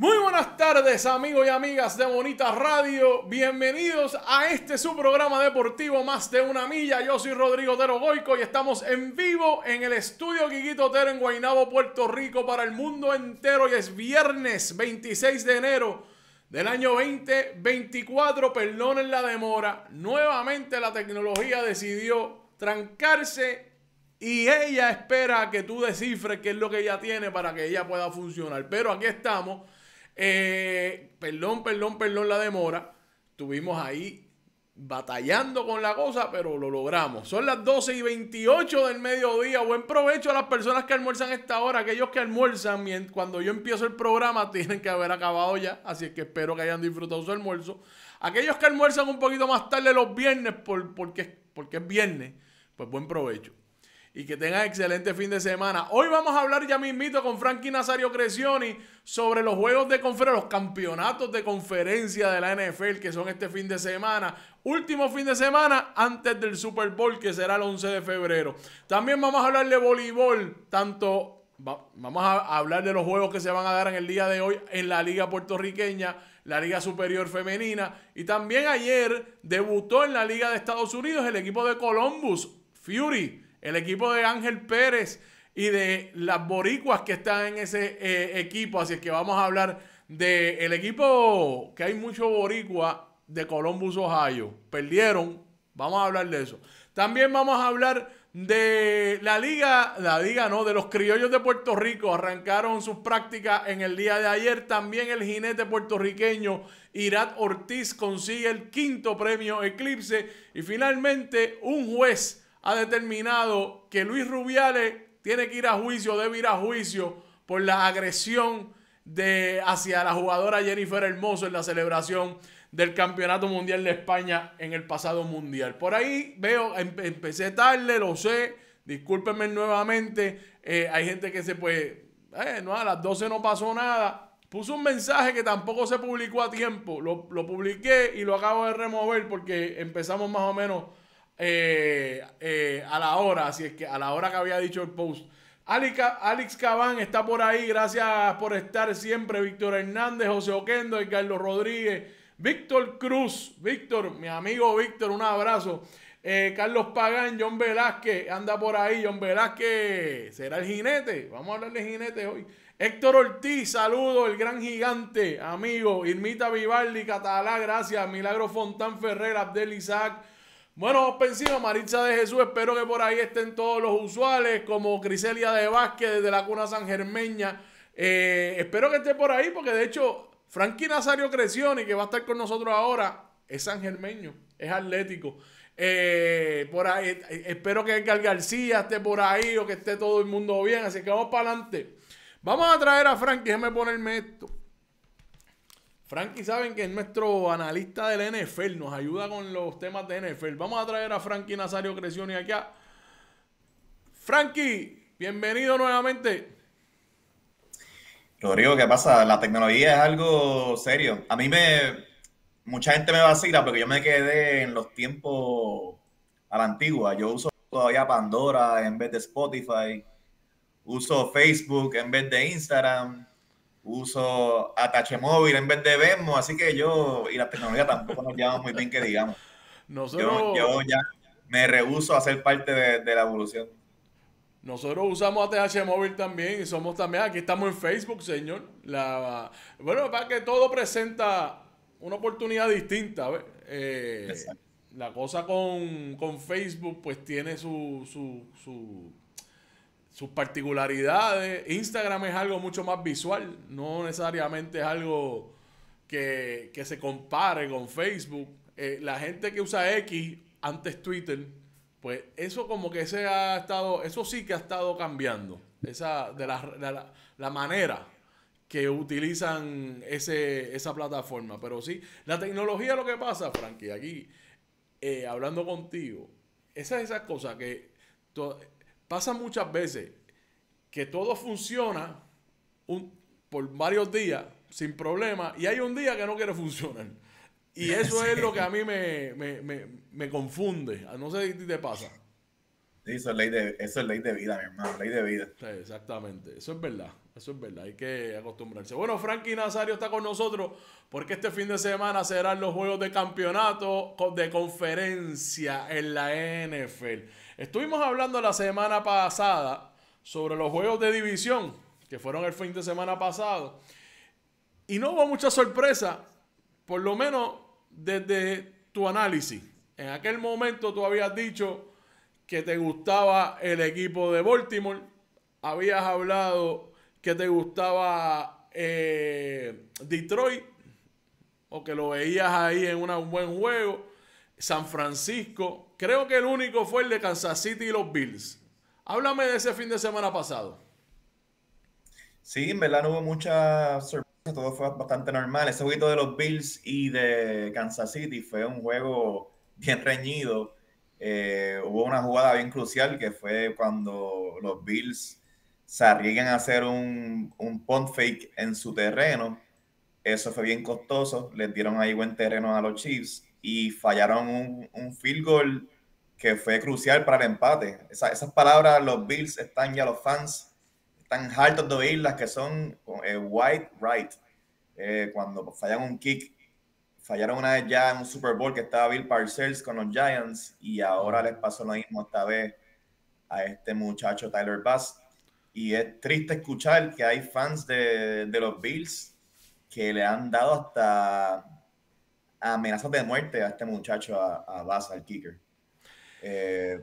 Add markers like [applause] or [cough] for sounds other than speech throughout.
Muy buenas tardes amigos y amigas de Bonita Radio, bienvenidos a este su programa deportivo Más de una milla, yo soy Rodrigo Tero Goico y estamos en vivo en el estudio Quiquito Otero en Guaynabo, Puerto Rico para el mundo entero y es viernes 26 de enero del año 2024, perdonen la demora, nuevamente la tecnología decidió trancarse y ella espera que tú descifres qué es lo que ella tiene para que ella pueda funcionar, pero aquí estamos eh, perdón, perdón, perdón la demora. Tuvimos ahí batallando con la cosa, pero lo logramos. Son las 12 y 28 del mediodía. Buen provecho a las personas que almuerzan esta hora. Aquellos que almuerzan cuando yo empiezo el programa [laughs] tienen que haber acabado ya. Así que espero que hayan disfrutado su almuerzo. Aquellos que almuerzan un poquito más tarde los viernes por, porque, porque es viernes, pues buen provecho y que tengan excelente fin de semana. Hoy vamos a hablar ya mismito con Frankie Nazario Crescioni sobre los juegos de conferencia, los campeonatos de conferencia de la NFL que son este fin de semana. Último fin de semana antes del Super Bowl que será el 11 de febrero. También vamos a hablar de voleibol, tanto vamos a hablar de los juegos que se van a dar en el día de hoy en la Liga Puertorriqueña, la Liga Superior Femenina. Y también ayer debutó en la Liga de Estados Unidos el equipo de Columbus, Fury. El equipo de Ángel Pérez y de las boricuas que están en ese eh, equipo. Así es que vamos a hablar del el equipo que hay mucho boricua de Columbus, Ohio. Perdieron. Vamos a hablar de eso. También vamos a hablar de la liga, la liga no, de los criollos de Puerto Rico. Arrancaron sus prácticas en el día de ayer. También el jinete puertorriqueño Irat Ortiz consigue el quinto premio Eclipse. Y finalmente un juez ha determinado que Luis Rubiales tiene que ir a juicio, debe ir a juicio por la agresión de, hacia la jugadora Jennifer Hermoso en la celebración del Campeonato Mundial de España en el pasado Mundial. Por ahí veo, em-, empecé tarde, lo sé, discúlpenme nuevamente, eh, hay gente que se puede, eh, no, a las 12 no pasó nada, Puso un mensaje que tampoco se publicó a tiempo. Lo, lo, publiqué y lo acabo de remover porque empezamos más o menos eh, eh, a la hora, así es que a la hora que había dicho el post. Alex Cabán está por ahí, gracias por estar siempre. Víctor Hernández, José Oquendo, Carlos Rodríguez, Víctor Cruz, Víctor, mi amigo Víctor, un abrazo. Eh, Carlos Pagán, John Velázquez, anda por ahí, John Velázquez, será el jinete, vamos a hablar de jinete hoy. Héctor Ortiz, saludo, el gran gigante, amigo, Irmita Vivaldi, Catalá, gracias, Milagro Fontán Ferrer, Abdel Isaac, bueno, pensivo, Maritza de Jesús. Espero que por ahí estén todos los usuales, como Criselia de Vázquez desde la cuna San Germeña. Eh, espero que esté por ahí, porque de hecho, Frankie Nazario y que va a estar con nosotros ahora, es San Germeño, es atlético. Eh, por ahí, eh, espero que Edgar García esté por ahí o que esté todo el mundo bien. Así que vamos para adelante. Vamos a traer a Frankie, déjeme ponerme esto. Frankie saben que es nuestro analista del NFL, nos ayuda con los temas de NFL. Vamos a traer a Frankie Nazario Crescioni aquí. Frankie, bienvenido nuevamente. Rodrigo, ¿qué pasa? La tecnología es algo serio. A mí me... Mucha gente me vacila porque yo me quedé en los tiempos a la antigua. Yo uso todavía Pandora en vez de Spotify. Uso Facebook en vez de Instagram uso AT&H Móvil en vez de Venmo, así que yo y la tecnología tampoco nos llevamos muy bien que digamos. yo, ya me rehuso a ser parte de, la evolución. Nosotros usamos ATH Móvil también y somos también, aquí estamos en Facebook, señor. La, bueno, para que todo presenta una oportunidad distinta. Eh, la cosa con, Facebook pues tiene su, su sus particularidades. Instagram es algo mucho más visual, no necesariamente es algo que, se compare con Facebook. Eh, la gente que usa X antes Twitter, pues eso como que se ha estado, eso sí que ha estado cambiando, esa de la, manera que utilizan esa plataforma. Pero sí, la tecnología lo que pasa, Frankie, aquí, eh, hablando contigo, Esa es esa cosa que pasa muchas veces que todo funciona por varios días sin problema y hay un día que no quiere funcionar. Y [laughs] eso es lo que a mí me, me, me, confunde. Ah, no sé si te pasa. eso es ley de, eso ley de vida, mi hermano, ley de vida. exactamente, eso es verdad, eso es verdad, hay que acostumbrarse. Bueno, Frankie Nazario está con nosotros porque este fin de semana serán los juegos de campeonato de conferencia en la NFL. Estuvimos hablando la semana pasada sobre los juegos de división que fueron el fin de semana pasado. Y no hubo mucha sorpresa, por lo menos desde tu análisis. En aquel momento tú habías dicho que te gustaba el equipo de Baltimore, habías hablado que te gustaba eh, Detroit, o que lo veías ahí en un buen juego. San Francisco. Creo que el único fue el de Kansas City y los Bills. Háblame de ese fin de semana pasado. Sí, en verdad no hubo mucha sorpresas, todo fue bastante normal. Ese juguito de los Bills y de Kansas City fue un juego bien reñido. Eh, hubo una jugada bien crucial que fue cuando los Bills se arriesgan a hacer un, un punt fake en su terreno. Eso fue bien costoso, les dieron ahí buen terreno a los Chiefs y fallaron un, field goal que fue crucial para el empate. esas palabras, los Bills están ya los fans, están hartos de oírlas que son eh, white right. Eh, cuando fallan un kick, fallaron una vez ya en un Super Bowl que estaba Bill Parcells con los Giants y ahora les pasó lo mismo esta vez a este muchacho Tyler Bass. Y es triste escuchar que hay fans de, de los Bills que le han dado hasta amenazas de muerte a este muchacho, a, a al kicker. Eh,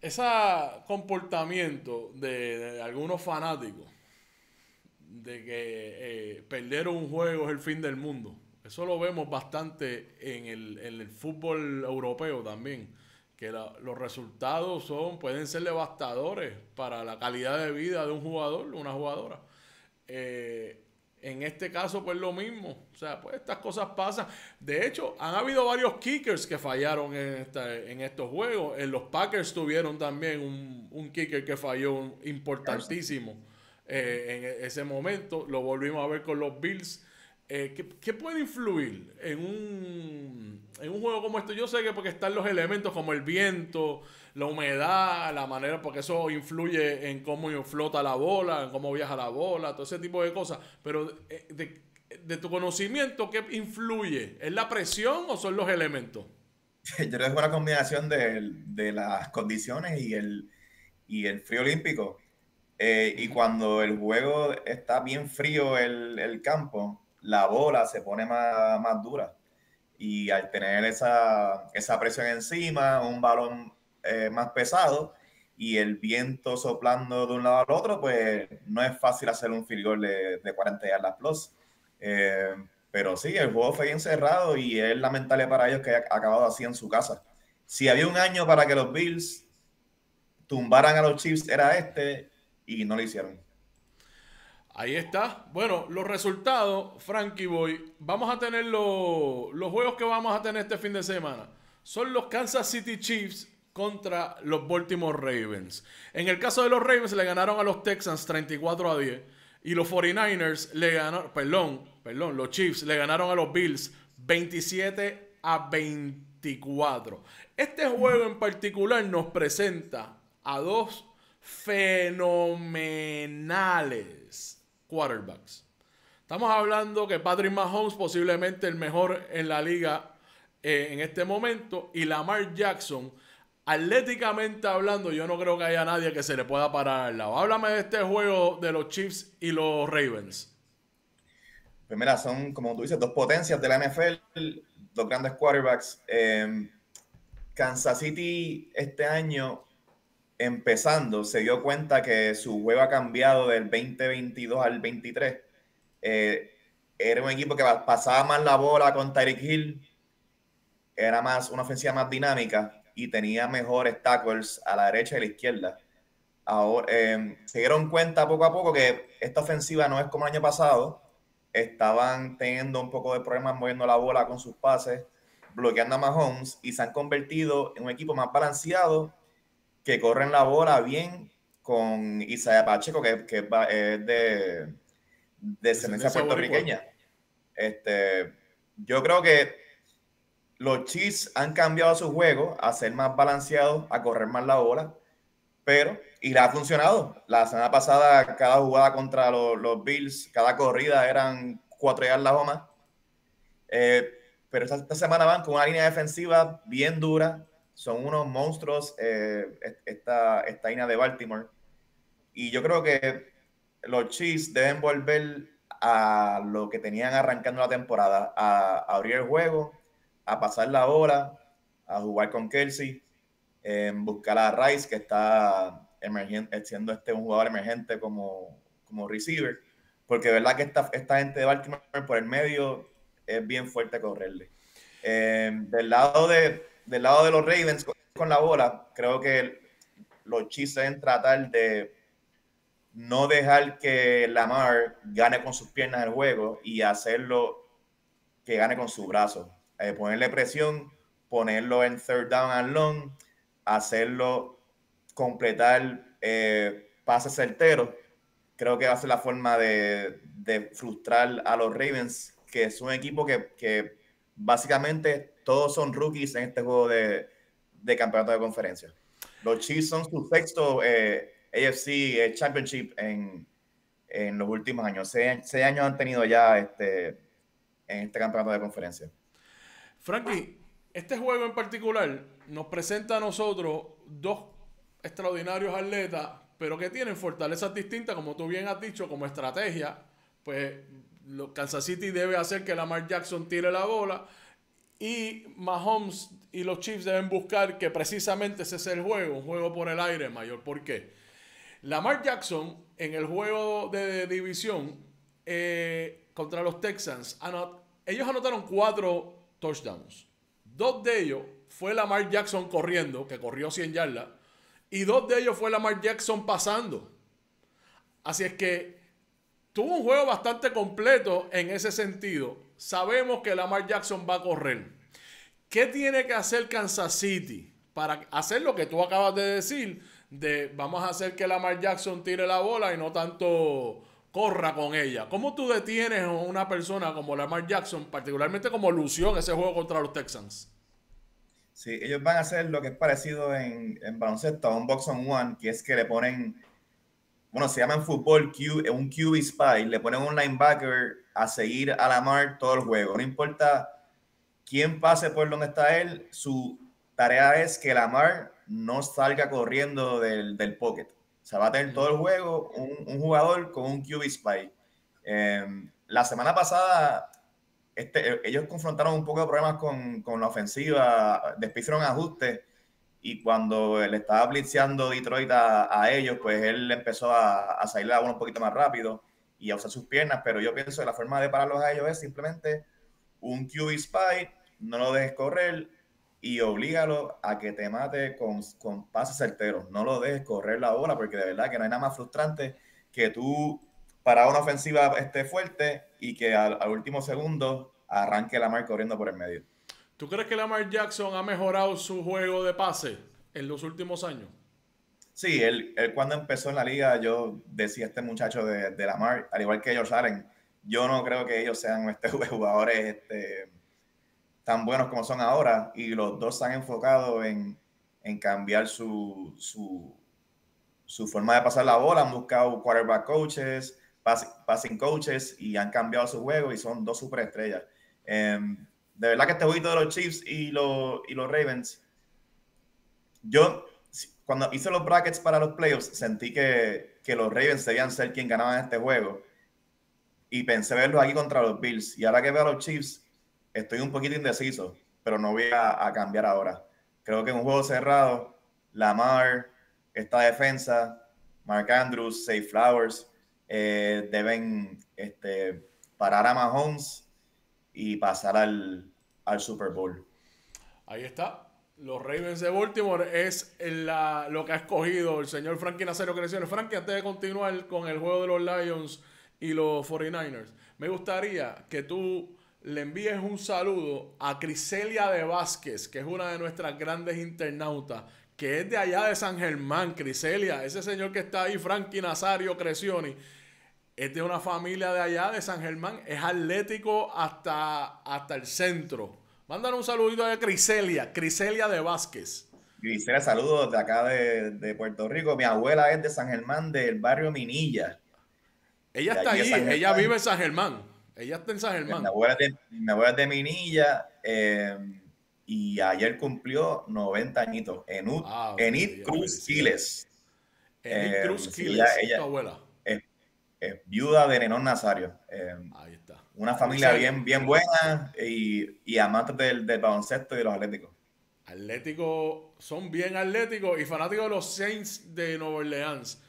ese comportamiento de, algunos fanáticos de que eh, perder un juego es el fin del mundo. Eso lo vemos bastante en el, fútbol europeo también, que los resultados son pueden ser devastadores para la calidad de vida de un jugador, una jugadora. Eh, en este caso, pues lo mismo. O sea, pues estas cosas pasan. De hecho, han habido varios kickers que fallaron en, esta, en estos juegos. En los Packers tuvieron también un, kicker que falló importantísimo eh, en ese momento. Lo volvimos a ver con los Bills. Eh, ¿qué, puede influir en un, en un juego como esto? Yo sé que porque están los elementos como el viento, la humedad, la manera, porque eso influye en cómo flota la bola, en cómo viaja la bola, todo ese tipo de cosas. Pero eh, de, tu conocimiento, ¿qué influye? ¿Es la presión o son los elementos? [laughs] Yo creo que es una combinación de, las condiciones y el, y el frío olímpico. Eh, y cuando el juego está bien frío, el, el campo, la bola se pone más, más dura. Y al tener esa, presión encima, un balón eh, más pesado y el viento soplando de un lado al otro, pues no es fácil hacer un field de, de 40 yardas plus. Eh, pero sí, el juego fue bien cerrado y es lamentable para ellos que haya acabado así en su casa. Si había un año para que los Bills tumbaran a los Chiefs, era este y no lo hicieron. Ahí está. Bueno, los resultados, Frankie Boy. Vamos a tener los juegos que vamos a tener este fin de semana. Son los Kansas City Chiefs contra los Baltimore Ravens. En el caso de los Ravens le ganaron a los Texans 34 a 10. Y los 49ers le ganaron, perdón, perdón, los Chiefs le ganaron a los Bills 27 a 24. Este juego en particular nos presenta a dos fenomenales quarterbacks. Estamos hablando que Patrick Mahomes posiblemente el mejor en la liga eh, en este momento y Lamar Jackson, atléticamente hablando, yo no creo que haya nadie que se le pueda parar al lado. Háblame de este juego de los Chiefs y los Ravens. Primera, pues son como tú dices, dos potencias de la NFL, dos grandes quarterbacks. Em, Kansas City este año empezando, se dio cuenta que su juego ha cambiado del 2022 al 23. Eh, era un equipo que pasaba más la bola con Tyreek Hill, era más una ofensiva más dinámica y tenía mejores tackles a la derecha y a la izquierda. Ahora, em, se dieron cuenta poco a poco que esta ofensiva no es como el año pasado. Estaban teniendo un poco de problemas moviendo la bola con sus pases, bloqueando a Mahomes y se han convertido en un equipo más balanceado que corren la bola bien con Isaiah Pacheco, que, que es de descendencia puertorriqueña. Este, yo creo que los Chiefs han cambiado su juego a ser más balanceados, a correr más la bola, pero, y le ha funcionado. La semana pasada, cada jugada contra los, Bills, cada corrida eran cuatro yardas o más. Eh, pero esta, semana van con una línea defensiva bien dura, son unos monstruos eh, esta, esta de Baltimore. Y yo creo que los Chiefs deben volver a lo que tenían arrancando la temporada, a, abrir el juego, a pasar la hora, a jugar con Kelsey, buscar a Rice, que está siendo este un jugador emergente como, como receiver, porque de verdad que esta, esta gente de Baltimore por el medio es bien fuerte correrle. Eh, del lado de, del lado de los Ravens con la bola, creo que los Chiefs en tratar de no dejar que Lamar gane con sus piernas el juego y hacerlo que gane con su brazo. Eh, ponerle presión, ponerlo en third down and long, hacerlo completar eh, pases certeros. Creo que va a ser la forma de, frustrar a los Ravens, que es un equipo que básicamente todos son rookies en este juego de, campeonato de conferencia. Los Chiefs son su sexto eh, AFC eh, Championship en, los últimos años. Seis, años han tenido ya este, en este campeonato de conferencia. Frankie, este juego en particular nos presenta a nosotros dos extraordinarios atletas, pero que tienen fortalezas distintas, como tú bien has dicho, como estrategia. Pues Kansas City debe hacer que Lamar Jackson tire la bola y Mahomes y los Chiefs deben buscar que precisamente ese es el juego, un juego por el aire mayor. ¿Por qué? Lamar Jackson en el juego de división eh, contra los Texans, ellos anotaron cuatro touchdowns. Dos de ellos fue Lamar Jackson corriendo, que corrió 100 yardas, y dos de ellos fue Lamar Jackson pasando. Así es que tuvo un juego bastante completo en ese sentido. Sabemos que Lamar Jackson va a correr. ¿Qué tiene que hacer Kansas City para hacer lo que tú acabas de decir? De vamos a hacer que Lamar Jackson tire la bola y no tanto corra con ella. ¿Cómo tú detienes a una persona como Lamar Jackson, particularmente como lució en ese juego contra los Texans? Sí, ellos van a hacer lo que es parecido en, en baloncesto a un box on one, que es que le ponen bueno, se llama en fútbol un QB spy, le ponen un linebacker a seguir a Lamar todo el juego. No importa quién pase por donde está él, su tarea es que Lamar no salga corriendo del, del pocket. O va a tener todo el juego un, jugador con un QB spy. Em, la semana pasada, este, ellos confrontaron un poco de problemas con, con la ofensiva, despidieron ajustes y cuando le estaba blitzeando Detroit a, ellos, pues él empezó a, salir a uno un poquito más rápido y a usar sus piernas, pero yo pienso que la forma de pararlos a ellos es simplemente un QB spy, no lo dejes correr y oblígalo a que te mate con, pases certeros, no lo dejes correr la bola, porque de verdad que no hay nada más frustrante que tú para una ofensiva esté fuerte y que al, último segundo arranque la mar corriendo por el medio. ¿Tú crees que Lamar Jackson ha mejorado su juego de pase en los últimos años? Sí, él, cuando empezó en la liga, yo decía este muchacho de, de, Lamar, al igual que ellos salen, yo no creo que ellos sean este, [laughs] jugadores este, tan buenos como son ahora, y los dos se han enfocado en, cambiar su, su, forma de pasar la bola, han buscado quarterback coaches, passing, coaches, y han cambiado su juego, y son dos superestrellas. Em, de verdad que este jueguito de los Chiefs y los, los Ravens, yo cuando hice los brackets para los playoffs, sentí que, los Ravens debían ser quien ganaban este juego. Y pensé verlos aquí contra los Bills. Y ahora que veo a los Chiefs, estoy un poquito indeciso, pero no voy a, cambiar ahora. Creo que en un juego cerrado, Lamar, esta defensa, Mark Andrews, Safe Flowers, eh, deben este, parar a Mahomes y pasar al, al Super Bowl. Ahí está. Los Ravens de Baltimore es lo que ha escogido el señor Frankie Nazario Creciones. Frankie, antes de continuar con el juego de los Lions y los 49ers, me gustaría que tú le envíes un saludo a Criselia de Vázquez, que es una de nuestras grandes internautas, que es de allá de San Germán, Criselia, ese señor que está ahí, Frankie Nazario Crescioni es de una familia de allá, de San Germán, es atlético hasta, hasta el centro. Mándale un saludito a Criselia, Criselia de Vázquez. Criselia, saludos de acá de, Puerto Rico. Mi abuela es de San Germán, del barrio Minilla. Ella está ahí, ella vive en San Germán. Ella está en San Germán. Mi abuela es de, Minilla. Eh, y ayer cumplió 90 añitos. Enid, ah, Cruz Quiles. Enid Cruz Giles, eh, tu abuela viuda de Nenón Nazario. Em, Ahí está. Una familia bien, bien buena y, amante del, del, baloncesto y de los atléticos. Atléticos, son bien atléticos y fanáticos de los Saints de Nueva Orleans.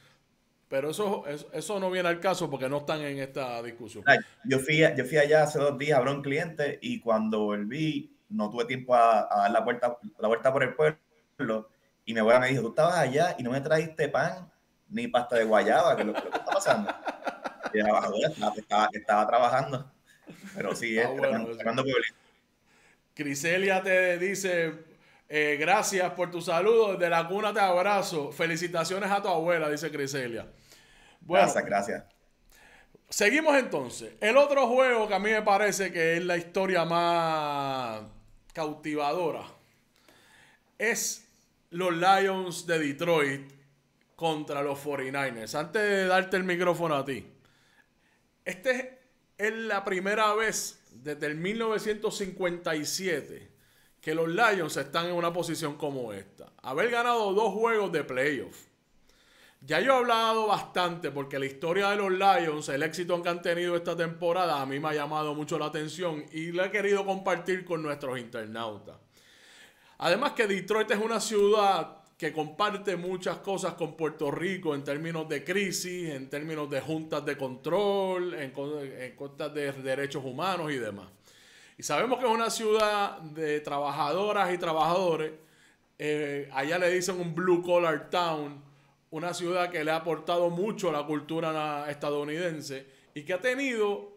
Pero eso, eso, no viene al caso porque no están en esta discusión. Yo fui, yo fui allá hace dos días, habló un cliente y cuando volví no tuve tiempo a, dar la vuelta, la vuelta por el pueblo y mi abuela me dijo, tú estabas allá y no me trajiste pan ni pasta de guayaba, que lo, que está pasando. estaba, trabajando. Pero sí, ah, eh, Criselia te dice, eh, gracias por tu saludo, de la cuna te abrazo. Felicitaciones a tu abuela, dice Criselia. gracias, gracias. Seguimos entonces. El otro juego que a mí me parece que es la historia más cautivadora es los Lions de Detroit contra los 49ers. Antes de darte el micrófono a ti, esta es la primera vez desde el 1957 que los Lions están en una posición como esta. Haber ganado dos juegos de playoffs Ya yo he hablado bastante porque la historia de los Lions, el éxito que han tenido esta temporada, a mí me ha llamado mucho la atención y lo he querido compartir con nuestros internautas. Además que Detroit es una ciudad que comparte muchas cosas con Puerto Rico en términos de crisis, en términos de juntas de control, en, en de derechos humanos y demás. Y sabemos que es una ciudad de trabajadoras y trabajadores. Eh, allá le dicen un blue collar town, una ciudad que le ha aportado mucho a la cultura estadounidense y que ha tenido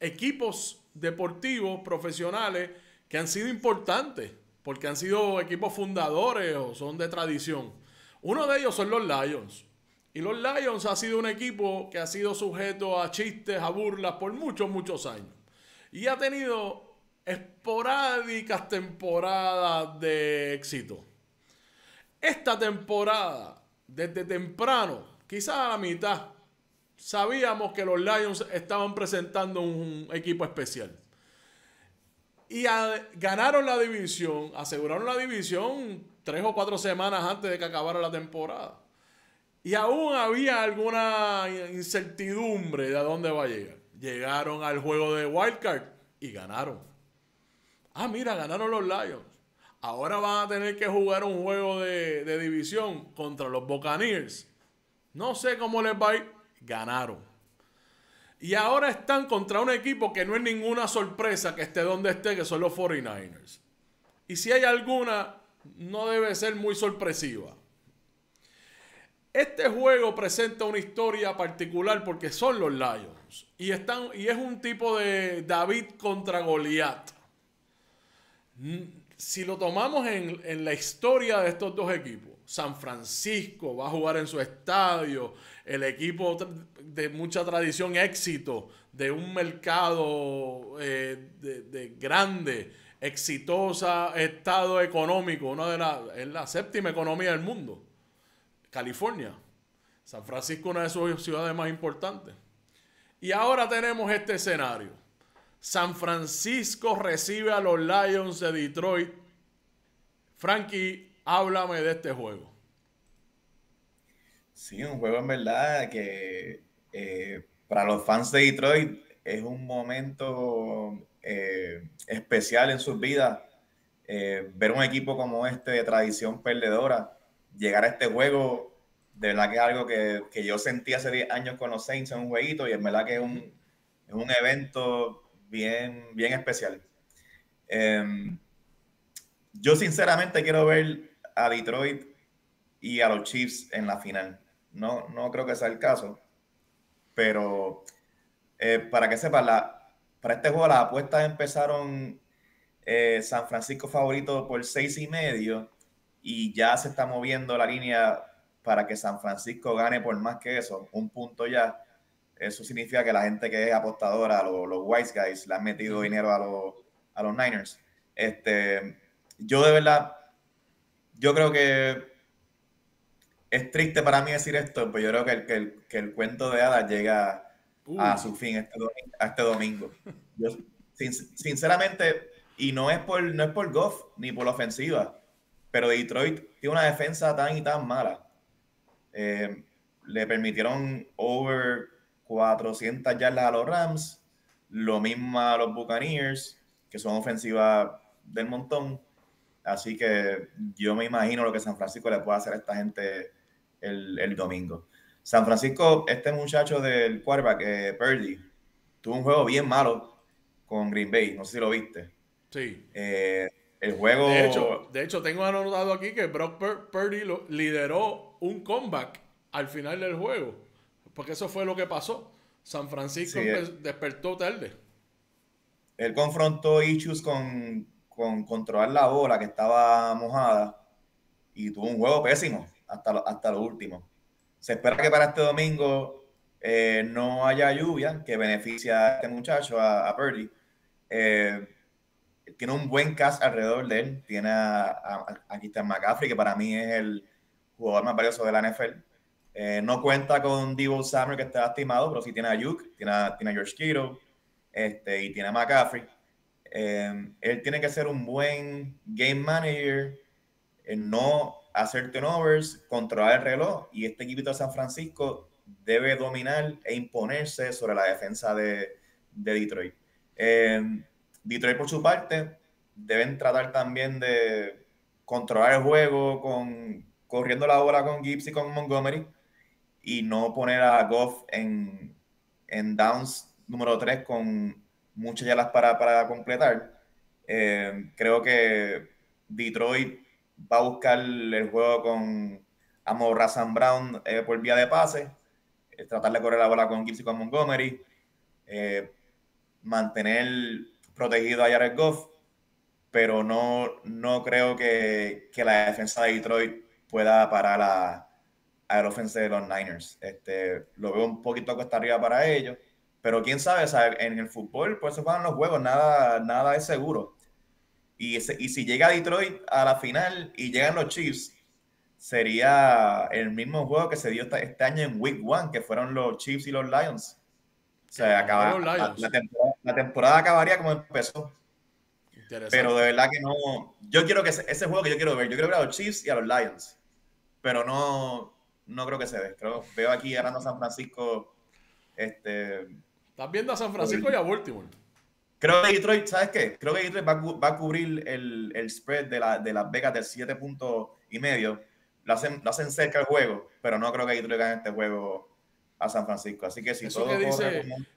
equipos deportivos profesionales que han sido importantes porque han sido equipos fundadores o son de tradición. Uno de ellos son los Lions. Y los Lions ha sido un equipo que ha sido sujeto a chistes, a burlas por muchos, muchos años. Y ha tenido esporádicas temporadas de éxito. Esta temporada, desde temprano, quizás a la mitad, sabíamos que los Lions estaban presentando un equipo especial. Y ganaron la división, aseguraron la división tres o cuatro semanas antes de que acabara la temporada. Y aún había alguna incertidumbre de a dónde va a llegar. Llegaron al juego de Wildcard y ganaron. Ah, mira, ganaron los Lions. Ahora van a tener que jugar un juego de, de división contra los Buccaneers. No sé cómo les va a ir. Ganaron. Y ahora están contra un equipo que no es ninguna sorpresa que esté donde esté, que son los 49ers. Y si hay alguna, no debe ser muy sorpresiva. Este juego presenta una historia particular porque son los Lions. Y, están, y es un tipo de David contra Goliath. Mm, si lo tomamos en, en la historia de estos dos equipos, San Francisco va a jugar en su estadio, el equipo de mucha tradición, éxito, de un mercado eh, de, grande, exitosa, estado económico, una de la, es la séptima economía del mundo, California. San Francisco una de sus ciudades más importantes. Y ahora tenemos este escenario. San Francisco recibe a los Lions de Detroit. Frankie, háblame de este juego. Sí, un juego en verdad que eh, para los fans de Detroit es un momento eh, especial en sus vidas. Eh, ver un equipo como este de tradición perdedora, llegar a este juego, de verdad que es algo que, yo sentí hace 10 años con los Saints en un jueguito y en verdad que es un, evento bien, bien especial. Em, yo sinceramente quiero ver a Detroit y a los Chiefs en la final. No, no creo que sea el caso. Pero eh, para que sepan, la, para este juego las apuestas empezaron eh, San Francisco favorito por seis y medio y ya se está moviendo la línea para que San Francisco gane por más que eso, un punto ya. Eso significa que la gente que es apostadora, los, white Wise Guys, le han metido dinero a los, Niners. Este, yo de verdad, yo creo que es triste para mí decir esto, pero yo creo que el, cuento de Ada llega a su fin este domingo. este domingo. sinceramente, y no es por no es por Goff ni por la ofensiva, pero Detroit tiene una defensa tan y tan mala. Eh, le permitieron over 400 yardas a los Rams, lo mismo a los Buccaneers, que son ofensivas del montón. Así que yo me imagino lo que San Francisco le puede hacer a esta gente el, domingo. San Francisco, este muchacho del quarterback, eh, Purdy, tuvo un juego bien malo con Green Bay. No sé si lo viste. Sí. Eh, el juego. De hecho, tengo anotado aquí que Brock Purdy lideró un comeback al final del juego. Porque eso fue lo que pasó. San Francisco eh. despertó tarde. Él confrontó issues con, con controlar la bola que estaba mojada y tuvo un juego pésimo hasta lo, último. Se espera que para este domingo eh, no haya lluvia que beneficia a este muchacho, a, a eh, tiene un buen cast alrededor de él. Tiene a, a, McCaffrey, que para mí es el jugador más valioso de la NFL. Eh, no cuenta con Divo Summer, que está lastimado, pero sí tiene a Yuk tiene tiene George Kittle este, y tiene a McCaffrey. él tiene que ser un buen game manager, no hacer turnovers, controlar el reloj y este equipo de San Francisco debe dominar e imponerse sobre la defensa de, Detroit. Em, Detroit, por su parte, deben tratar también de controlar el juego con, corriendo la bola con Gibbs y con Montgomery y no poner a Goff en, downs número 3 con muchas yalas para, para completar. Em, creo que Detroit va a buscar el juego con amor Razan Brown eh, por vía de pase, eh, tratar de correr la bola con Gipsy, con Montgomery, eh, mantener protegido a Jared Goff, pero no, no creo que, la defensa de Detroit pueda parar a, a de los Niners. Este, lo veo un poquito a arriba para ellos, pero quién sabe, en el fútbol, por eso juegan los juegos, nada, nada es seguro. Y, si llega Detroit a la final y llegan los Chiefs, sería el mismo juego que se dio este año en Week One, que fueron los Chiefs y los Lions. O sea, acaba, la, temporada, la, temporada, acabaría como empezó. Pero de verdad que no. Yo quiero que ese, juego que yo quiero ver, yo quiero ver a los Chiefs y a los Lions. Pero no, no creo que se dé. Creo, veo aquí ganando a San Francisco. Este, Estás viendo a San Francisco y a Baltimore. Creo que Detroit, ¿sabes qué? Creo que Detroit va, a cubrir el, spread de, Las Vegas del 7 puntos y medio. Lo hacen, cerca el juego, pero no creo que Detroit gane este juego a San Francisco. Así que si todo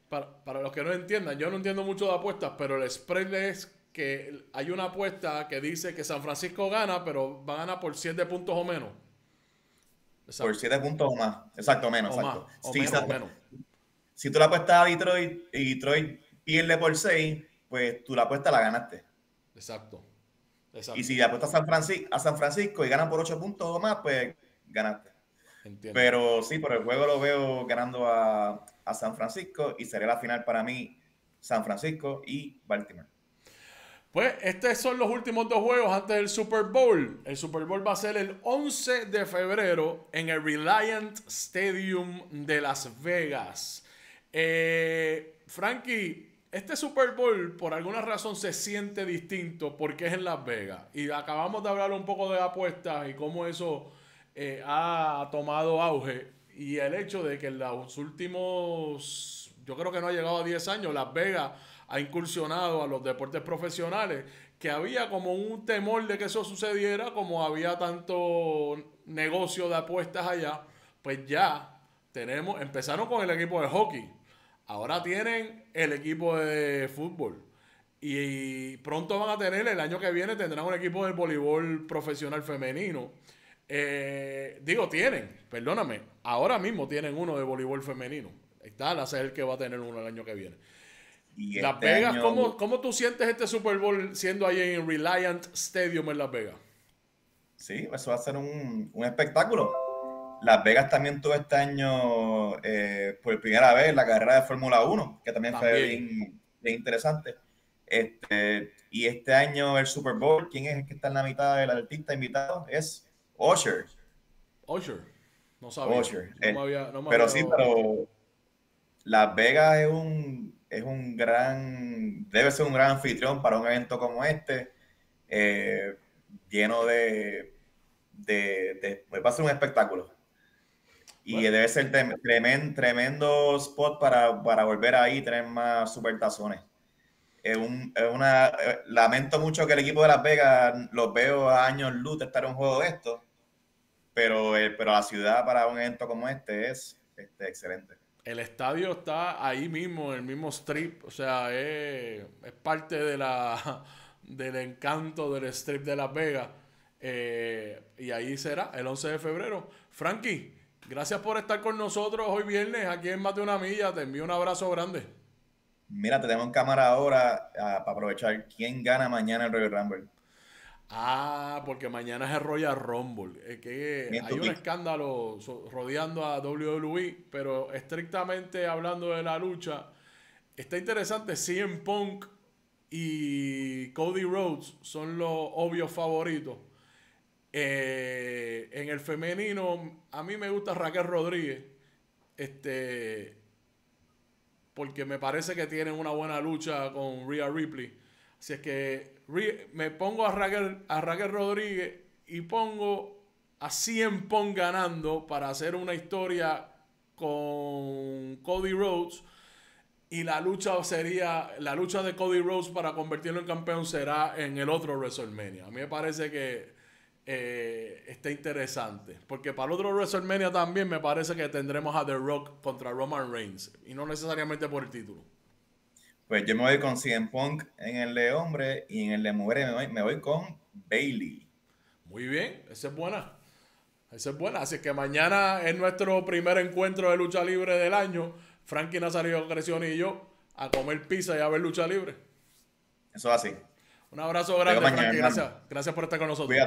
para, los que no entiendan, yo no entiendo mucho de apuestas, pero el spread es que hay una apuesta que dice que San Francisco gana, pero va a ganar por 7 puntos o menos. Por 7 puntos o más. Exacto, menos. Más, Si tú la apuestas a Detroit y Detroit pierde por 6, pues tú la apuesta la ganaste. Exacto. Y si apuestas a a San Francisco y ganan por 8 puntos o más, pues ganaste. Pero sí, por el juego lo veo ganando a, San Francisco y sería la final para mí San Francisco y Baltimore. Pues estos son los últimos dos juegos antes del Super Bowl. El Super Bowl va a ser el 11 de febrero en el Reliant Stadium de Las Vegas. Eh, Frankie, este Super Bowl por alguna razón se siente distinto porque es en Las Vegas. Y acabamos de hablar un poco de apuestas y cómo eso eh, ha tomado auge. Y el hecho de que en los últimos, yo creo que no ha llegado a 10 años, Las Vegas ha incursionado a los deportes profesionales, que había como un temor de que eso sucediera, como había tanto negocio de apuestas allá, pues ya tenemos, empezaron con el equipo de hockey Ahora tienen el equipo de fútbol. Y pronto van a tener, el año que viene tendrán un equipo de voleibol profesional femenino. Eh, digo, tienen, perdóname, ahora mismo tienen uno de voleibol femenino. Está es el que va a tener uno el año que viene. Las este Vegas, ¿cómo, tú sientes este Super Bowl siendo ahí en Reliant Stadium en Las Vegas? Sí, eso va a ser un, un espectáculo. Las Vegas también tuvo este año eh, por primera vez la carrera de Fórmula 1, que también, fue bien, interesante. Este, y este año el Super Bowl, ¿quién es el que está en la mitad del artista invitado? Es Osher. Osher. No sabía. Osher. No eh, pero sí, pero Las Vegas es un, es un gran, debe ser un gran anfitrión para un evento como este, eh, lleno de, de, de, va a ser un espectáculo. Y debe ser tremendo, tremendo spot para, para volver ahí y tener más supertazones. Es una, eh, lamento mucho que el equipo de Las Vegas los veo años luz de estar en un juego de esto, pero, pero la ciudad para un evento como este es este, excelente. El estadio está ahí mismo, el mismo strip, o sea, es, parte de la, [laughs] del encanto del strip de Las Vegas. Eh, y ahí será el 11 de febrero. Frankie, Gracias por estar con nosotros hoy viernes aquí en Mateo una Milla. Te envío un abrazo grande. Mira, te tengo en cámara ahora ah, para aprovechar quién gana mañana el Royal Rumble. Ah, porque mañana es el Royal Rumble. Es que hay un escándalo rodeando a WWE, pero estrictamente hablando de la lucha, está interesante. CM Punk y Cody Rhodes son los obvios favoritos. Eh, en el femenino, a mí me gusta Raquel Rodríguez. Este. Porque me parece que tienen una buena lucha con Rhea Ripley. Así es que me pongo a Raquel, a Raquel Rodríguez y pongo a Cien Pong ganando para hacer una historia con Cody Rhodes. Y la lucha sería, la lucha de Cody Rhodes para convertirlo en campeón será en el otro WrestleMania. A mí me parece que eh, está interesante. Porque para el otro WrestleMania también me parece que tendremos a The Rock contra Roman Reigns. Y no necesariamente por el título. Pues yo me voy con CM Punk en el de hombre y en el de mujer me voy, me voy con Bailey. Muy bien, esa es buena. Esa es buena. Así que mañana es nuestro primer encuentro de lucha libre del año. Frankie Nazario Creción y yo a comer pizza y a ver lucha libre. Eso es así. Un abrazo grande, Frankie. Gracias. Gracias por estar con nosotros.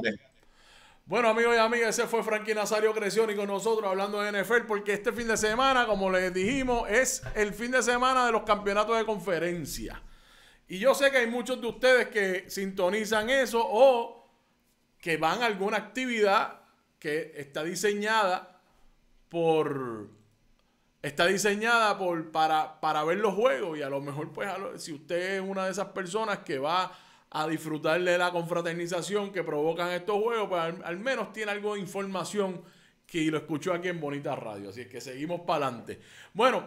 Bueno, amigos y amigas, ese fue Frankie Nazario Crescioni con nosotros hablando de NFL, porque este fin de semana, como les dijimos, es el fin de semana de los campeonatos de conferencia. Y yo sé que hay muchos de ustedes que sintonizan eso o que van a alguna actividad que está diseñada por está diseñada por para, para ver los juegos y a lo mejor pues si usted es una de esas personas que va a disfrutar de la confraternización que provocan estos juegos, pues al, menos tiene algo de información que lo escuchó aquí en Bonita Radio. Así es que seguimos para adelante. Bueno,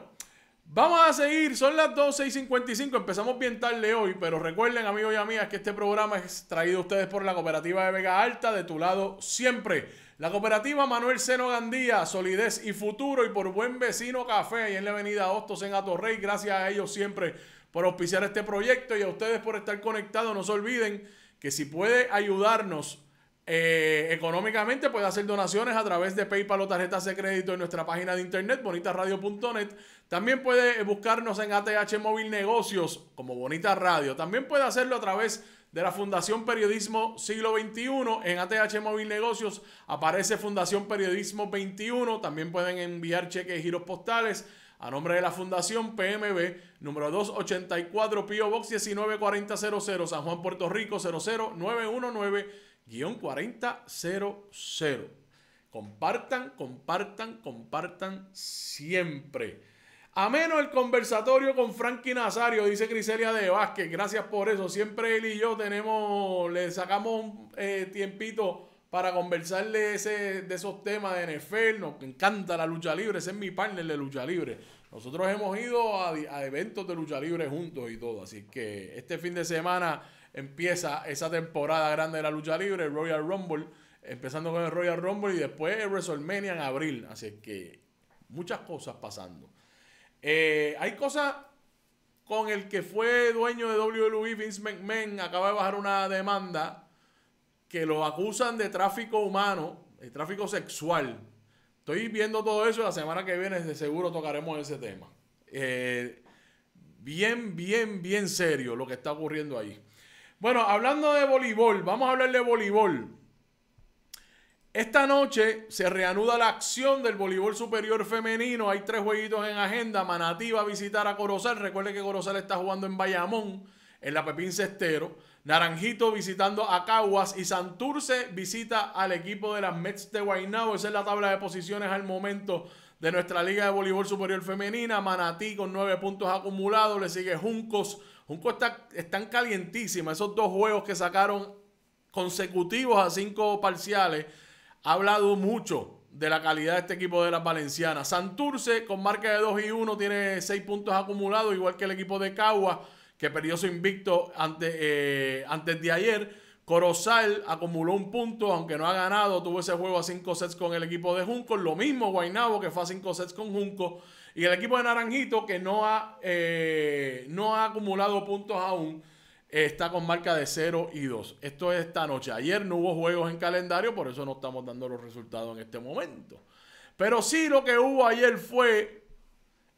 vamos a seguir. Son las 12.55. Empezamos bien tarde hoy, pero recuerden, amigos y amigas, que este programa es traído a ustedes por la Cooperativa de Vega Alta, de tu lado siempre. La Cooperativa Manuel Seno Gandía, Solidez y Futuro, y por Buen Vecino Café, y en la Avenida Hostos en Atorrey. Gracias a ellos siempre por auspiciar este proyecto y a ustedes por estar conectados. No se olviden que si puede ayudarnos eh, económicamente, puede hacer donaciones a través de PayPal o tarjetas de crédito en nuestra página de internet, bonitaradio.net. También puede eh, buscarnos en ATH Móvil Negocios como Bonita Radio. También puede hacerlo a través de la Fundación Periodismo Siglo XXI. En ATH Móvil Negocios aparece Fundación Periodismo XXI. También pueden enviar cheques y giros postales a nombre de la Fundación PMB, número 284 Pio Box 194000 San Juan, Puerto Rico 00919-4000. Compartan, compartan, compartan siempre. Ameno el conversatorio con Frankie Nazario, dice Criselia de Vázquez. Gracias por eso. Siempre él y yo tenemos, le sacamos un eh, tiempito para conversarle de, ese, de esos temas de NFL. Nos encanta la lucha libre, ese es mi partner de lucha libre. Nosotros hemos ido a, eventos de lucha libre juntos y todo, así que este fin de semana empieza esa temporada grande de la lucha libre, Royal Rumble, empezando con el Royal Rumble y después el WrestleMania en abril, así que muchas cosas pasando. Eh, hay cosas con el que fue dueño de WWE, Vince McMahon, acaba de bajar una demanda que lo acusan de tráfico humano, de tráfico sexual. Estoy viendo todo eso y la semana que viene de seguro tocaremos ese tema. Eh, bien, bien, bien serio lo que está ocurriendo ahí. Bueno, hablando de voleibol, vamos a hablar de voleibol. Esta noche se reanuda la acción del voleibol superior femenino. Hay tres jueguitos en agenda. Manatí va a visitar a Corozal. Recuerde que Corozal está jugando en Bayamón, en la Pepín Cestero. Naranjito visitando a Caguas y Santurce visita al equipo de las Mets de Guaynabo. Esa es la tabla de posiciones al momento de nuestra Liga de Voleibol Superior Femenina. Manatí con nueve puntos acumulados. Le sigue Juncos. Juncos están calientísimas. Esos dos juegos que sacaron consecutivos a cinco parciales. Ha hablado mucho de la calidad de este equipo de las Valencianas. Santurce con marca de 2 y 1 tiene seis puntos acumulados, igual que el equipo de Caguas que perdió su invicto antes, eh, antes de ayer. Corozal acumuló un punto, aunque no ha ganado, tuvo ese juego a 5 sets con el equipo de Junco. Lo mismo Guainabo, que fue a 5 sets con Junco. Y el equipo de Naranjito, que no ha, eh, no ha acumulado puntos aún, está con marca de 0 y 2. Esto es esta noche. Ayer no hubo juegos en calendario, por eso no estamos dando los resultados en este momento. Pero sí lo que hubo ayer fue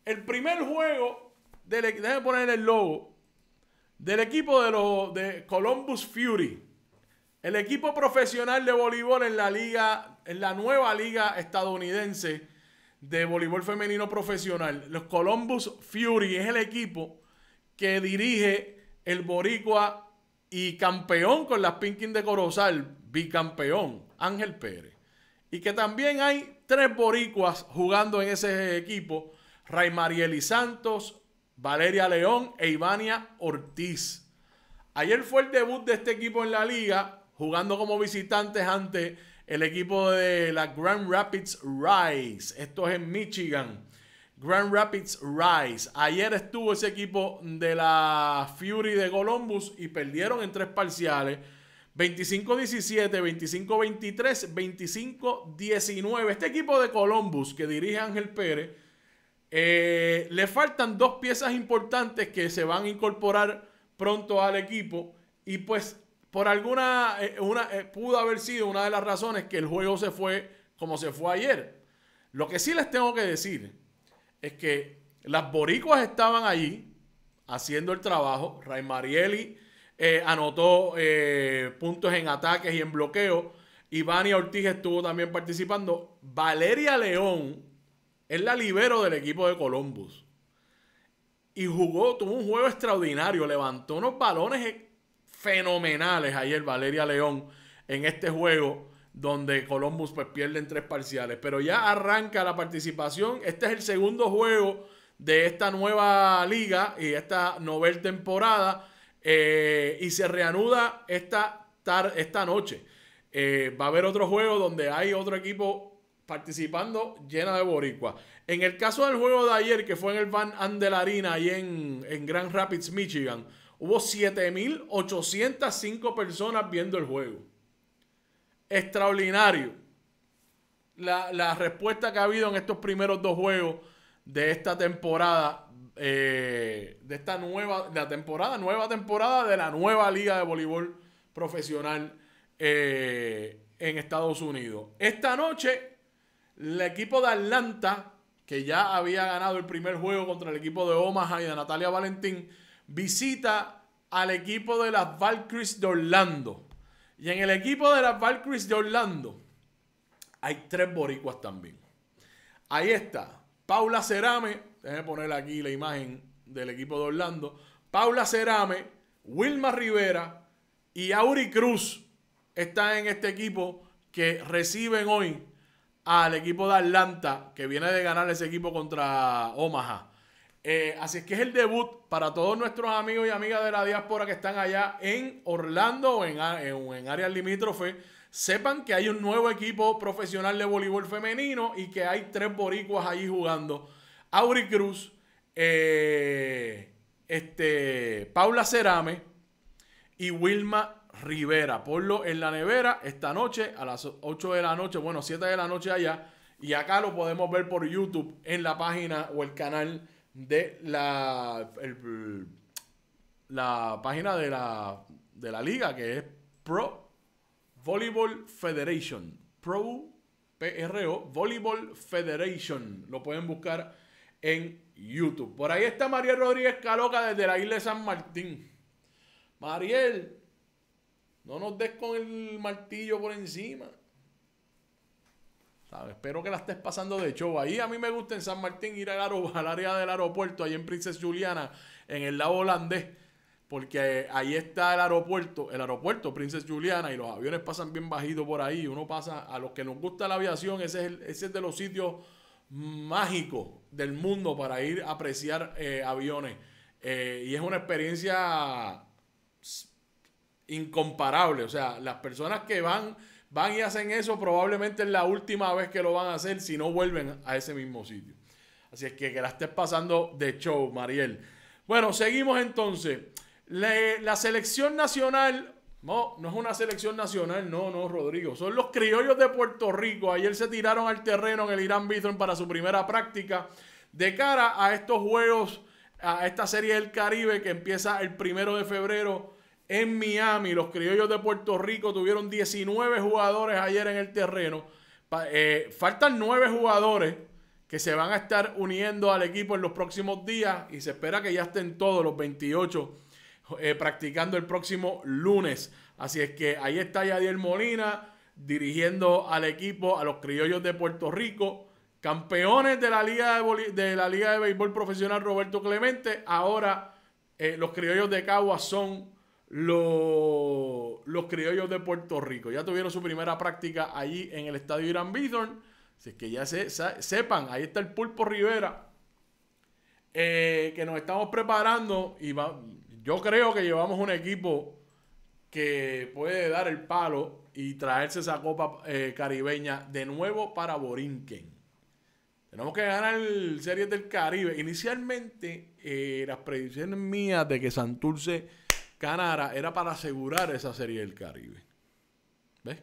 el primer juego, del, e- déjenme poner el logo, del equipo de los de Columbus Fury, el equipo profesional de voleibol en la liga, en la nueva liga estadounidense de voleibol femenino profesional. Los Columbus Fury es el equipo que dirige el boricua y campeón con las Pinkin de Corozal, bicampeón, Ángel Pérez. Y que también hay tres boricuas jugando en ese equipo, Ray Marieli Santos, Valeria León e Ivania Ortiz. Ayer fue el debut de este equipo en la liga, jugando como visitantes ante el equipo de la Grand Rapids Rise. Esto es en Michigan. Grand Rapids Rise. Ayer estuvo ese equipo de la Fury de Columbus y perdieron en tres parciales. 25-17, 25-23, 25-19. Este equipo de Columbus que dirige Ángel Pérez eh, le faltan dos piezas importantes que se van a incorporar pronto al equipo. Y pues, por alguna. Eh, una, eh, pudo haber sido una de las razones que el juego se fue como se fue ayer. Lo que sí les tengo que decir es que las boricuas estaban allí haciendo el trabajo. Ray anotó puntos en ataques y en bloqueo. Ivania Ortiz estuvo también participando. Valeria León es la libero del equipo de Columbus. Y jugó, tuvo un juego extraordinario. Levantó unos balones fenomenales ayer Valeria León en este juego donde Columbus pues pierde en tres parciales. Pero ya arranca la participación. Este es el segundo juego de esta nueva liga y esta novel temporada. Eh, y se reanuda esta, esta noche. Eh, va a haber otro juego donde hay otro equipo participando llena de boricua. En el caso del juego de ayer, que fue en el Van Andelarina, ahí en, en Grand Rapids, Michigan, hubo 7.805 personas viendo el juego. Extraordinario. La, respuesta que ha habido en estos primeros dos juegos de esta temporada, eh, de esta nueva, la temporada, nueva temporada de la nueva liga de voleibol profesional eh, en Estados Unidos. Esta noche el equipo de Atlanta, que ya había ganado el primer juego contra el equipo de Omaha y de Natalia Valentín, visita al equipo de las Valkyries de Orlando. Y en el equipo de las Valkyries de Orlando hay tres boricuas también. Ahí está. Paula Cerame, déjenme poner aquí la imagen del equipo de Orlando. Paula Cerame, Wilma Rivera y Auri Cruz están en este equipo que reciben hoy al equipo de Atlanta, que viene de ganar ese equipo contra Omaha. Eh, así es que es el debut para todos nuestros amigos y amigas de la diáspora que están allá en Orlando o en, en, áreas limítrofes. Sepan que hay un nuevo equipo profesional de voleibol femenino y que hay tres boricuas ahí jugando. Auri Cruz, eh, este, Paula Cerame y Wilma Rivera. Ponlo en la nevera esta noche a las 8 de la noche, bueno, 7 de la noche allá. Y acá lo podemos ver por YouTube en la página o el canal de la, la página de la, de la liga que es Pro Volleyball Federation. Pro O Volleyball Federation. Lo pueden buscar en YouTube. Por ahí está Mariel Rodríguez Caloca desde la isla de San Martín. Mariel, no nos des con el martillo por encima. Espero que la estés pasando de show. Ahí a mí me gusta en San Martín ir al, [laughs] área del aeropuerto, ahí en Princesa Juliana, en el lado holandés. Porque ahí está el aeropuerto, el aeropuerto Princesa Juliana, y los aviones pasan bien bajitos por ahí. Uno pasa, a los que nos gusta la aviación, ese es, ese de los sitios mágicos del mundo para ir a apreciar eh, aviones. Eh, y es una experiencia incomparable. O sea, las personas que van, van y hacen eso probablemente es la última vez que lo van a hacer si no vuelven a ese mismo sitio. Así es que que la estés pasando de show, Mariel. Bueno, seguimos entonces. la selección nacional, no, no es una selección nacional, no, no, Rodrigo. Son los criollos de Puerto Rico. Ayer se tiraron al terreno en el Irán Bithorn para su primera práctica de cara a estos juegos, a esta serie del Caribe que empieza el primero de febrero en Miami. Los criollos de Puerto Rico tuvieron 19 jugadores ayer en el terreno. Eh, faltan 9 jugadores que se van a estar uniendo al equipo en los próximos días y se espera que ya estén todos los 28 eh, practicando el próximo lunes. Así es que ahí está Yadier Molina dirigiendo al equipo, a los criollos de Puerto Rico, campeones de la Liga de, la Liga de Béisbol Profesional Roberto Clemente. Ahora eh, los criollos de Caguas son los, criollos de Puerto Rico. Ya tuvieron su primera práctica allí en el estadio Irán Bithorn. Así que ya se, sepan, ahí está el Pulpo Rivera. Eh, que nos estamos preparando y yo creo que llevamos un equipo que puede dar el palo y traerse esa copa eh, caribeña de nuevo para Borinquen. Tenemos que ganar el Series del Caribe. Inicialmente, eh, las predicciones mías de que Santurce Canara era para asegurar esa serie del Caribe. ¿Ves?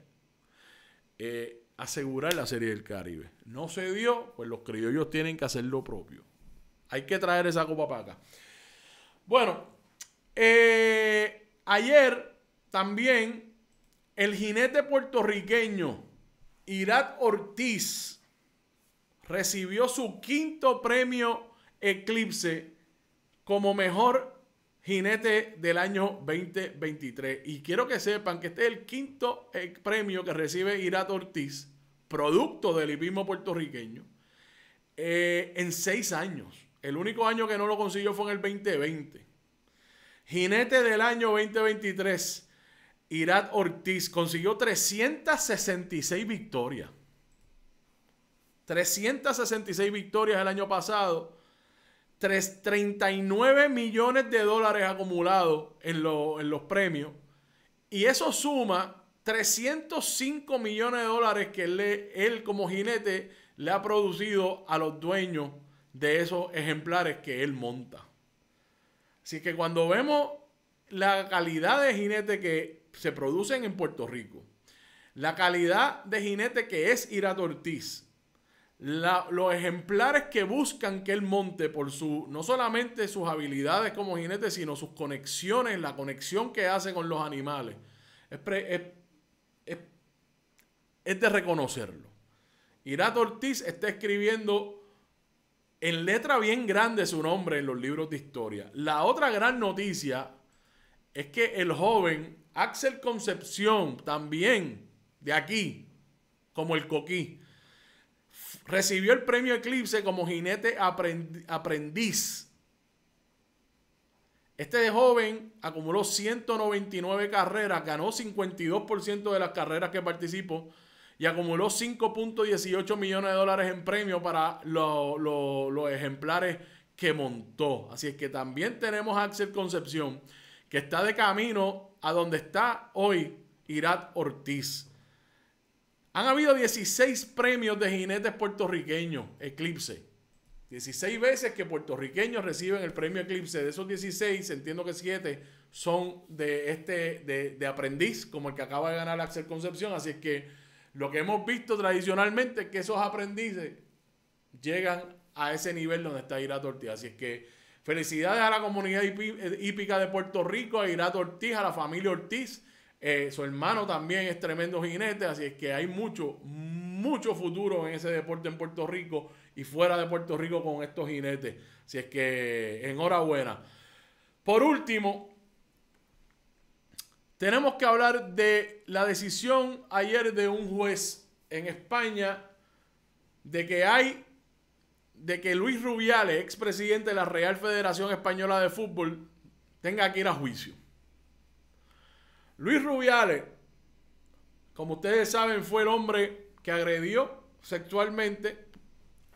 Eh, asegurar la serie del Caribe. No se dio, pues los criollos tienen que hacer lo propio. Hay que traer esa copa para acá. Bueno, eh, ayer también el jinete puertorriqueño Irat Ortiz recibió su quinto premio Eclipse como mejor jinete del año 2023. Y quiero que sepan que este es el quinto eh, premio que recibe Irat Ortiz, producto del hipismo puertorriqueño, eh, en seis años. El único año que no lo consiguió fue en el 2020. Jinete del año 2023, Irat Ortiz consiguió 366 victorias. 366 victorias el año pasado 3, 39 millones de dólares acumulados en, los premios. Y eso suma 305 millones de dólares que él, él como jinete le ha producido a los dueños de esos ejemplares que él monta. Así que cuando vemos la calidad de jinete que se producen en Puerto Rico, la calidad de jinete que es Irato Ortiz, los ejemplares que buscan que él monte por su, no solamente sus habilidades como jinete, sino sus conexiones, la conexión que hace con los animales. Es, de reconocerlo. Irato Ortiz está escribiendo en letra bien grande su nombre en los libros de historia. La otra gran noticia es que el joven Axel Concepción, también de aquí, como el coquí, Recibió el premio Eclipse como jinete aprendiz. Este de joven acumuló 199 carreras, ganó 52% de las carreras que participó y acumuló 5.18 millones de dólares en premio para los ejemplares que montó. Así es que también tenemos a Axel Concepción, que está de camino a donde está hoy Irat Ortiz. Han habido 16 premios de jinetes puertorriqueños, Eclipse. 16 veces que puertorriqueños reciben el premio Eclipse. De esos 16, entiendo que 7 son de este de, aprendiz, como el que acaba de ganar Axel Concepción. Así es que lo que hemos visto tradicionalmente es que esos aprendices llegan a ese nivel donde está Irato Ortiz. Así es que felicidades a la comunidad eh, hípica de Puerto Rico, a Irato Ortiz, a la familia Ortiz eh, su hermano también es tremendo jinete, así es que hay mucho, mucho futuro en ese deporte en Puerto Rico y fuera de Puerto Rico con estos jinetes. Así es que enhorabuena. Por último, tenemos que hablar de la decisión ayer de un juez en España de que hay, de que Luis Rubiales, expresidente de la Real Federación Española de Fútbol, tenga que ir a juicio. Luis Rubiales, como ustedes saben, fue el hombre que agredió sexualmente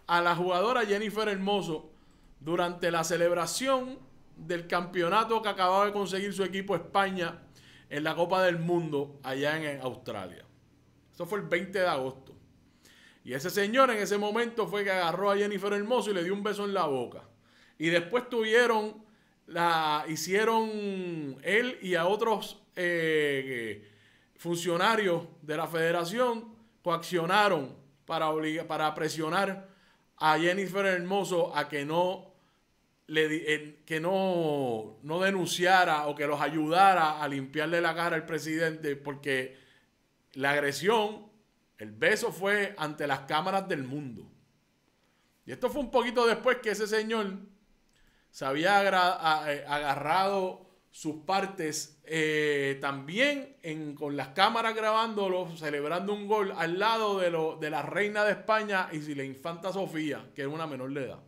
a la jugadora Jennifer Hermoso durante la celebración del campeonato que acababa de conseguir su equipo España en la Copa del Mundo allá en Australia. Eso fue el 20 de agosto. Y ese señor en ese momento fue que agarró a Jennifer Hermoso y le dio un beso en la boca. Y después tuvieron la hicieron él y a otros eh, funcionarios de la federación coaccionaron para, para presionar a Jennifer Hermoso a que no le, eh, que no, no denunciara o que los ayudara a limpiarle la cara al presidente porque la agresión, el beso fue ante las cámaras del mundo. Y esto fue un poquito después que ese señor se había eh, agarrado sus partes eh, también en, con las cámaras grabándolo, celebrando un gol al lado de, lo, de la reina de España y si la infanta Sofía, que era una menor de edad.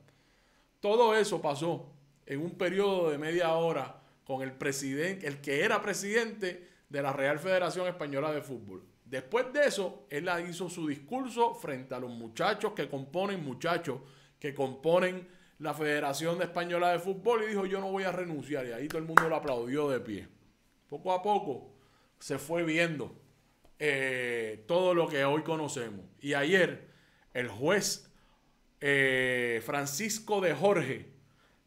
Todo eso pasó en un periodo de media hora con el presidente, el que era presidente de la Real Federación Española de Fútbol. Después de eso, él hizo su discurso frente a los muchachos que componen, muchachos que componen la Federación Española de Fútbol y dijo yo no voy a renunciar. Y ahí todo el mundo lo aplaudió de pie. Poco a poco se fue viendo eh, todo lo que hoy conocemos. Y ayer el juez eh, Francisco de Jorge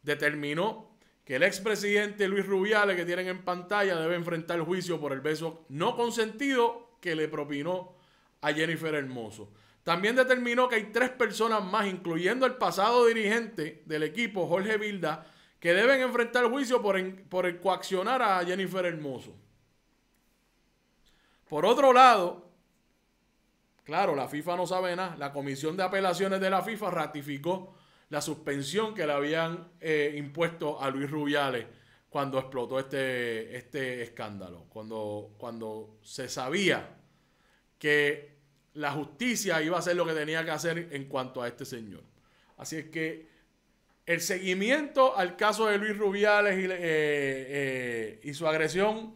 determinó que el expresidente Luis Rubiales que tienen en pantalla debe enfrentar el juicio por el beso no consentido que le propinó a Jennifer Hermoso. También determinó que hay tres personas más, incluyendo el pasado dirigente del equipo, Jorge Vilda, que deben enfrentar juicio por, coaccionar a Jennifer Hermoso. Por otro lado, claro, la FIFA no sabe nada, la Comisión de Apelaciones de la FIFA ratificó la suspensión que le habían eh, impuesto a Luis Rubiales cuando explotó este, este escándalo, cuando, cuando se sabía que la justicia iba a hacer lo que tenía que hacer en cuanto a este señor. Así es que el seguimiento al caso de Luis Rubiales y, eh, eh, su agresión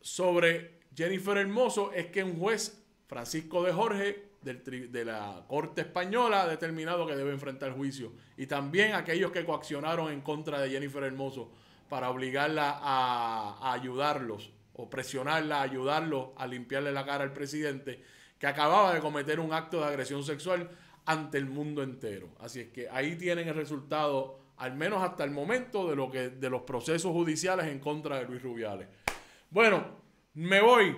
sobre Jennifer Hermoso es que un juez, Francisco de Jorge, de la Corte Española, ha determinado que debe enfrentar juicio. Y también aquellos que coaccionaron en contra de Jennifer Hermoso para obligarla a ayudarlos o presionarla, ayudarlo a limpiarle la cara al presidente, que acababa de cometer un acto de agresión sexual ante el mundo entero. Así es que ahí tienen el resultado, al menos hasta el momento, de, lo que, de los procesos judiciales en contra de Luis Rubiales. Bueno, me voy.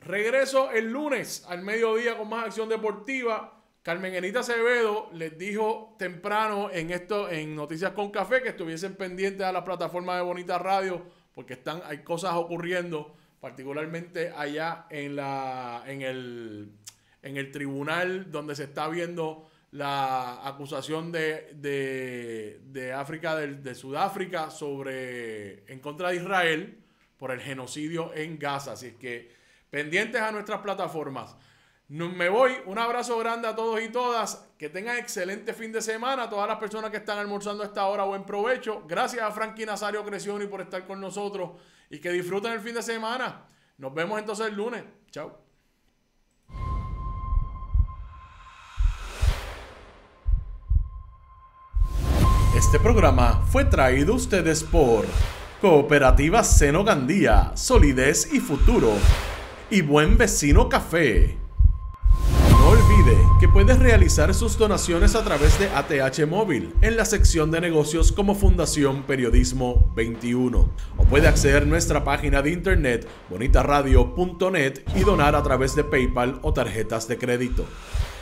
Regreso el lunes al mediodía con más acción deportiva. Carmen Enita Acevedo les dijo temprano en esto en Noticias con Café que estuviesen pendientes a la plataforma de Bonita Radio porque están, hay cosas ocurriendo, particularmente allá en, la, en, el, en el tribunal donde se está viendo la acusación de, de, África, de, de, Sudáfrica, sobre en contra de Israel por el genocidio en Gaza. Así es que pendientes a nuestras plataformas me voy. Un abrazo grande a todos y todas. Que tengan excelente fin de semana. a Todas las personas que están almorzando a esta hora, buen provecho. Gracias a Frankie Nazario Crescioni por estar con nosotros y que disfruten el fin de semana. Nos vemos entonces el lunes. Chao. Este programa fue traído a ustedes por Cooperativa Seno Gandía, Solidez y Futuro y Buen Vecino Café que puedes realizar sus donaciones a través de ATH Móvil en la sección de negocios como Fundación Periodismo 21. O puede acceder a nuestra página de internet bonitaradio.net y donar a través de PayPal o tarjetas de crédito.